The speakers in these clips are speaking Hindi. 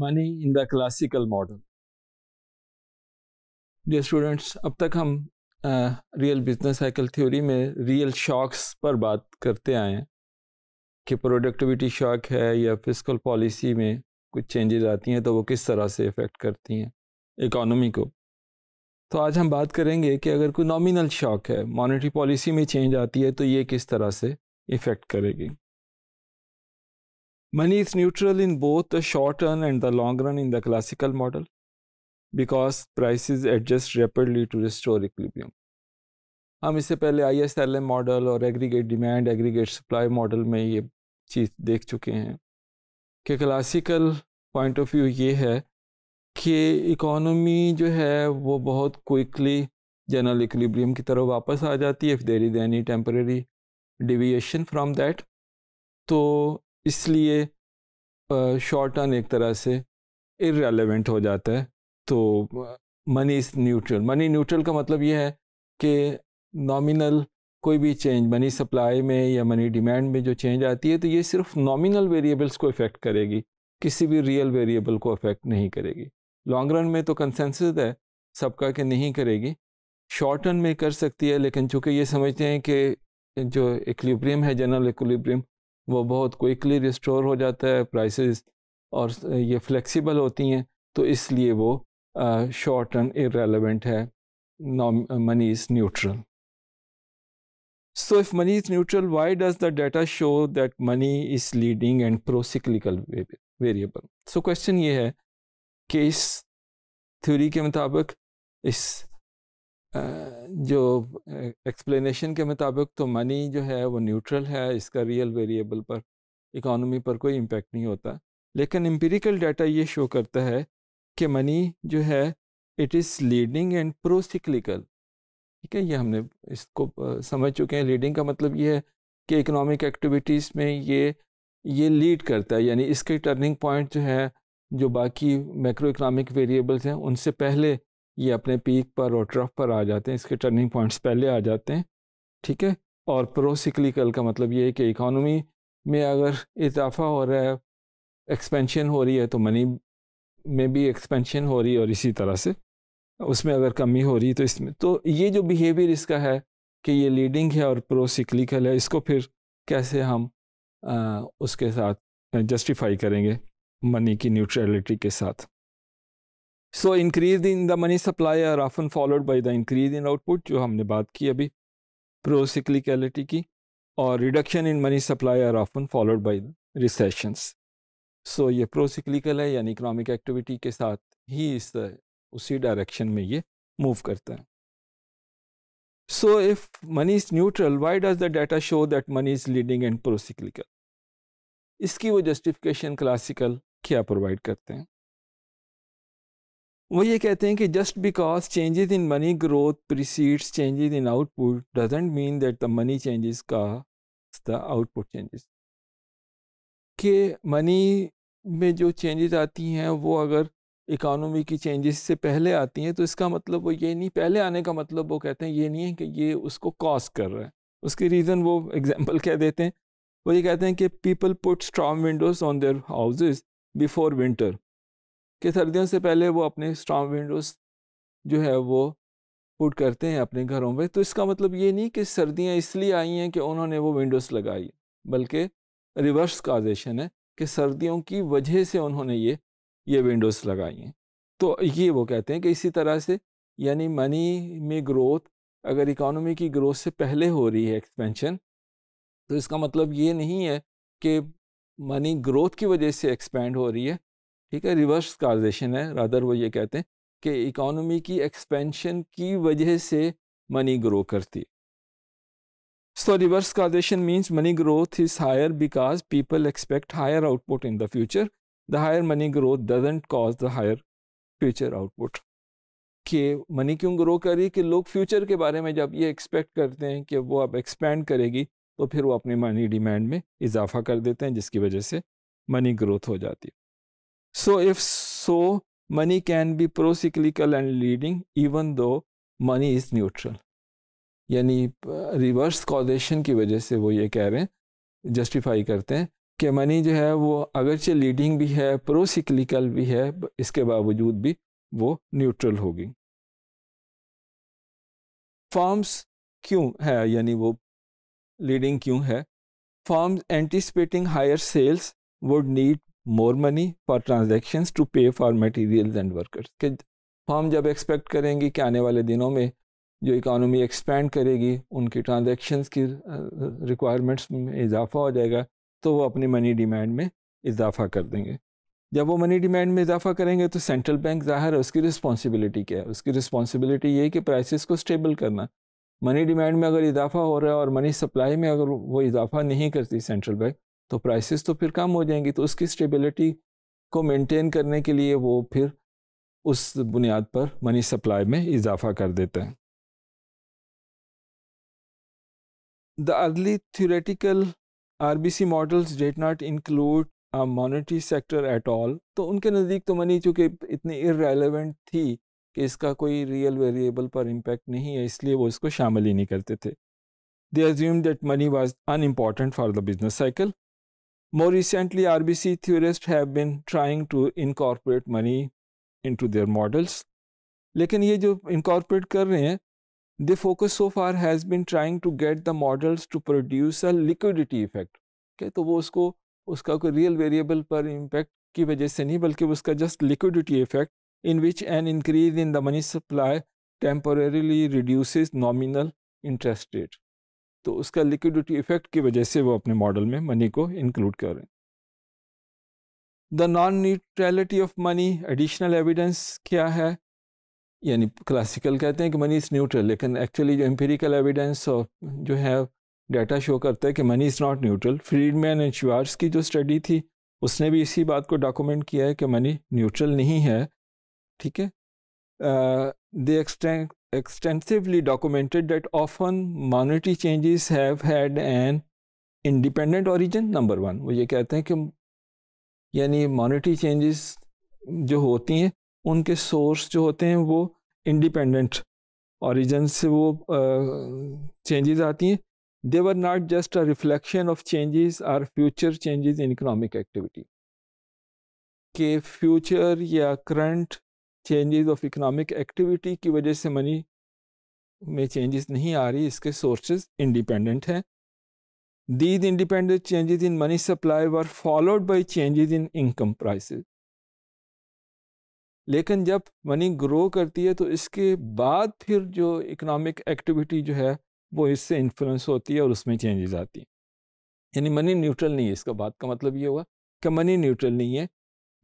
money in the classical model dear students अब तक हम रियल बिजनेस साइकिल थ्योरी में रियल शॉक्स पर बात करते आए हैं कि प्रोडक्टिविटी शॉक है या फिजिकल पॉलिसी में कुछ चेंजेस आती हैं तो वो किस तरह से इफ़ेक्ट करती हैं इकोनॉमी को तो आज हम बात करेंगे कि अगर कोई नॉमिनल शॉक है मॉनेटरी पॉलिसी में चेंज आती है तो ये किस तरह से इफ़ेक्ट करेगी Money is neutral in both the short run and the long run in the classical model because prices adjust rapidly to restore equilibrium. हम इससे पहले I S L M model और aggregate demand aggregate supply model में ये चीज़ देख चुके हैं कि क्लासिकल पॉइंट ऑफ व्यू ये है कि इकोनॉमी जो है वो बहुत क्विकली जनरल इक्विलिब्रियम की तरफ वापस आ जाती है if there is any temporary deviation from that तो इसलिए शॉर्ट टर्म एक तरह से इरेलीवेंट हो जाता है तो money is neutral money neutral का मतलब ये है कि नॉमिनल कोई भी चेंज मनी सप्लाई में या मनी डिमांड में जो चेंज आती है तो ये सिर्फ नॉमिनल वेरिएबल्स को इफ़ेक्ट करेगी किसी भी रियल वेरिएबल को अफेक्ट नहीं करेगी लॉन्ग रन में तो कंसेंस है सबका कि नहीं करेगी शॉर्ट रन में कर सकती है लेकिन चूंकि ये समझते हैं कि जो इक्लिब्रियम है जनरल इक्लिब्रियम वो बहुत क्विकली रिस्टोर हो जाता है प्राइस और ये फ्लैक्सीबल होती हैं तो इसलिए वो शॉर्ट टर्म इरेलीवेंट है money is neutral so if money is neutral why does the data show that money is leading and procyclical variable so question ये है कि इस थ्योरी के मुताबिक इस जो एक्सप्लेनेशन के मुताबिक तो मनी जो है वो न्यूट्रल है इसका रियल वेरिएबल पर इकॉनमी पर कोई इम्पेक्ट नहीं होता लेकिन एम्पेरिकल डाटा ये शो करता है कि मनी जो है it is leading and procyclical ठीक है ये हमने इसको समझ चुके हैं लीडिंग का मतलब ये है कि इकोनॉमिक एक्टिविटीज़ में ये ये लीड करता है यानी इसके टर्निंग पॉइंट जो है जो बाकी मैक्रो इकनॉमिक वेरिएबल्स हैं उनसे पहले ये अपने पीक पर और ट्रफ पर आ जाते हैं इसके टर्निंग पॉइंट्स पहले आ जाते हैं ठीक है और प्रोसिक्लिकल का मतलब ये है कि इकॉनमी में अगर इजाफा हो रहा है एक्सपेंशन हो रही है तो मनी में भी एक्सपेंशन हो रही है और इसी तरह से उसमें अगर कमी हो रही है तो इसमें तो ये जो बिहेवियर इसका है कि ये लीडिंग है और प्रोसिक्लिकल है इसको फिर कैसे हम आ, उसके साथ जस्टिफाई करेंगे मनी की न्यूट्रलिटी के साथ so increase in the money supply are often followed by the increase in output जो हमने बात की अभी प्रोसिक्लिकलिटी की और reduction in money supply are often followed by the recessions so ये प्रोसिक्लिकल है यानी इकोनॉमिक एक्टिविटी के साथ ही इस उसी डायरेक्शन में ये मूव करता है so if money is neutral why does the data show that money is leading and procyclical? इसकी वो जस्टिफिकेशन क्लासिकल क्या प्रोवाइड करते हैं वो ये कहते हैं कि just because changes in money growth precedes changes in output doesn't mean that the money changes का द आउटपुट चेंजेस के मनी में जो चेंजेस आती हैं वो अगर इकानमी की चेंजेस से पहले आती हैं तो इसका मतलब वो ये नहीं पहले आने का मतलब वो कहते हैं ये नहीं है कि ये उसको कॉज कर रहा है उसकी रीज़न वो एग्जाम्पल कह देते हैं वो ये कहते हैं कि people put strong windows on their houses before winter कि सर्दियों से पहले वो अपने स्ट्रांग विंडोज़ जो है वो पुट करते हैं अपने घरों में तो इसका मतलब ये नहीं कि सर्दियाँ इसलिए आई हैं कि उन्होंने वो विंडोज़ लगाई बल्कि रिवर्स काजेशन है कि सर्दियों की वजह से उन्होंने ये ये विंडोज़ लगाई हैं तो ये वो कहते हैं कि इसी तरह से यानी मनी में ग्रोथ अगर इकोनॉमी की ग्रोथ से पहले हो रही है एक्सपेंशन तो इसका मतलब ये नहीं है कि मनी ग्रोथ की वजह से एक्सपेंड हो रही है ठीक है रिवर्स कार्जेशन है रादर वो ये कहते हैं कि इकोनॉमी की एक्सपेंशन की वजह से मनी ग्रो करती है so reverse causation means money growth is higher because people expect higher output in the future the higher money growth doesn't cause the higher future output कि मनी क्यों ग्रो करी कि लोग फ्यूचर के बारे में जब ये एक्सपेक्ट करते हैं कि वो अब एक्सपेंड करेगी तो फिर वो अपनी मनी डिमांड में इजाफा कर देते हैं जिसकी वजह से मनी ग्रोथ हो जाती है So if so, money can be pro-cyclical and leading even though money is neutral. यानी रिवर्स कॉजेशन की वजह से वो ये कह रहे हैं जस्टिफाई करते हैं कि मनी जो है वो अगरचे लीडिंग भी है प्रो सिक्लिकल भी है इसके बावजूद भी वो न्यूट्रल होगी फॉर्म्स क्यों है यानी वो लीडिंग क्यों है firms anticipating higher sales would need more money for transaction to pay for material and workers के हम जब एक्सपेक्ट करेंगे कि आने वाले दिनों में जो इकानमी एक्सपेंड करेगी उनकी ट्रांजेक्शन्स की रिक्वायरमेंट्स में इजाफा हो जाएगा तो वो अपनी मनी डिमांड में इजाफा कर देंगे जब वो मनी डिमांड में इजाफा करेंगे तो सेंट्रल बैंक ज़ाहिर है उसकी रिस्पॉन्सिबिलिटी क्या है उसकी रिस्पॉन्सिबिलिटी ये है कि प्राइसिस को स्टेबल करना मनी डिमांड में अगर इजाफा हो रहा है और मनी सप्लाई में अगर वो इजाफा नहीं करती सेंट्रल बैंक तो प्राइसेस तो फिर कम हो जाएंगी तो उसकी स्टेबिलिटी को मेंटेन करने के लिए वो फिर उस बुनियाद पर मनी सप्लाई में इजाफा कर देते हैं the early theoretical RBC models did not include a monetary sector at all तो उनके नज़दीक तो मनी चूँकि इतनी इरेलीवेंट थी कि इसका कोई रियल वेरिएबल पर इम्पेक्ट नहीं है इसलिए वो इसको शामिल ही नहीं करते थे they assume that money was unimportant for the business cycle More recently, RBC theorists have been trying to incorporate money into their models. लेकिन ये जो incorporate कर रहे हैं the focus so far has been trying to get the models to produce a liquidity effect. Okay, तो वो उसको उसका कोई real variable per impact की वजह से नहीं बल्कि just liquidity effect in which an increase in the money supply temporarily reduces nominal interest rate. तो उसका लिक्विडिटी इफेक्ट की वजह से वो अपने मॉडल में मनी को इंक्लूड कर रहे हैं the non neutrality of money additional evidence क्या है यानी क्लासिकल कहते हैं कि मनी इज़ न्यूट्रल लेकिन एक्चुअली जो एम्पेरिकल एविडेंस ऑफ जो है डाटा शो करता है कि money is not neutral Friedman and Schwartz की जो स्टडी थी उसने भी इसी बात को डॉक्यूमेंट किया है कि मनी न्यूट्रल नहीं है ठीक है uh, they exten extensively documented that often monetary changes have had an independent origin number one वो ये कहते हैं कि यानी मॉनेटरी चेंजेस जो होती हैं उनके सोर्स जो होते हैं वो इंडिपेंडेंट ओरिजिन से वो चेंजेस uh, आती हैं they were not just a reflection of changes or future changes in economic activity के फ्यूचर या current changes of economic activity की वजह से मनी में चेंजेस नहीं आ रही इसके सोर्सेज इंडिपेंडेंट हैं these independent changes in money supply were followed by changes in income prices लेकिन जब मनी ग्रो करती है तो इसके बाद फिर जो इकोनॉमिक एक्टिविटी जो है वो इससे इन्फ्लुएंस होती है और उसमें चेंजेस आती हैं यानी मनी न्यूट्रल नहीं है इसका बात का मतलब ये हुआ कि मनी न्यूट्रल नहीं है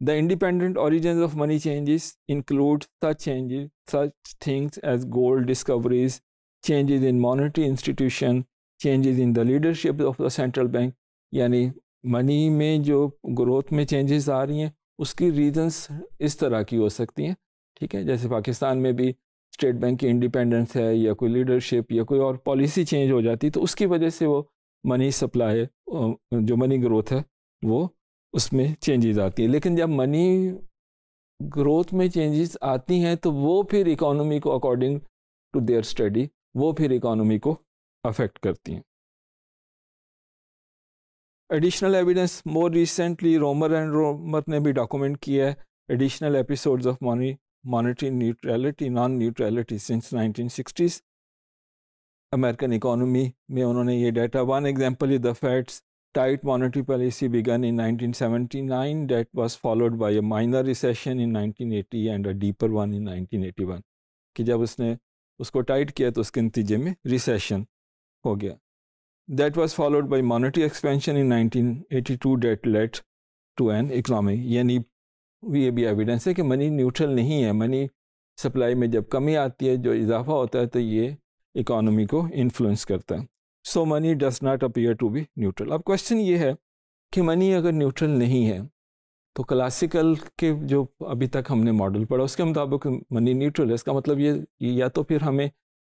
The independent origins of money changes include such changes, such things as gold discoveries, changes in monetary institution, changes in the leadership of the central bank यानी मनी में जो ग्रोथ में चेंजेस आ रही हैं उसकी रीजंस इस तरह की हो सकती हैं ठीक है जैसे पाकिस्तान में भी स्टेट बैंक की इंडिपेंडेंस है या कोई लीडरशिप या कोई और पॉलिसी चेंज हो जाती है तो उसकी वजह से वो मनी सप्लाई जो मनी ग्रोथ है वो उसमें चेंजेस आती है लेकिन जब मनी ग्रोथ में चेंजेस आती हैं तो वो फिर इकोनॉमी को अकॉर्डिंग टू देयर स्टडी वो फिर इकोनॉमी को अफेक्ट करती हैं additional evidence more recently Romer and Romer ने भी डॉक्यूमेंट किया है additional episodes of money monetary neutrality non neutrality since 1960s American economy में उन्होंने ये data one example is the Fed's tight monetary policy began in 1979 that was followed by a minor recession in 1980 and a deeper one in 1981 कि जब उसने उसको टाइट किया तो उसके नतीजे में रिसेशन हो गया that was followed by monetary expansion in 1982 that led to an economy यानी ये भी एविडेंस है कि मनी न्यूट्रल नहीं है मनी सप्लाई में जब कमी आती है जो इजाफा होता है तो ये इकॉनमी को इन्फ्लुएंस करता है so money does not appear to be neutral अब क्वेश्चन ये है कि मनी अगर न्यूट्रल नहीं है तो क्लासिकल के जो अभी तक हमने मॉडल पढ़ा उसके मुताबिक मनी न्यूट्रल है इसका मतलब ये या तो फिर हमें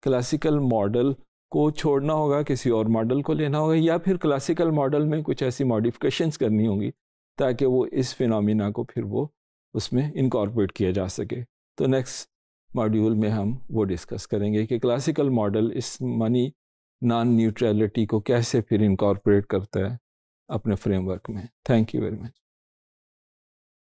क्लासिकल मॉडल को छोड़ना होगा किसी और मॉडल को लेना होगा या फिर क्लासिकल मॉडल में कुछ ऐसी मॉडिफिकेशंस करनी होंगी ताकि वो इस फिनोमिना को फिर वो उसमें इनकॉर्पोरेट किया जा सके तो नेक्स्ट मॉड्यूल में हम वो डिस्कस करेंगे कि क्लासिकल मॉडल इस मनी नॉन न्यूट्रलिटी को कैसे फिर इनकॉर्पोरेट करता है अपने फ्रेमवर्क में थैंक यू वेरी मच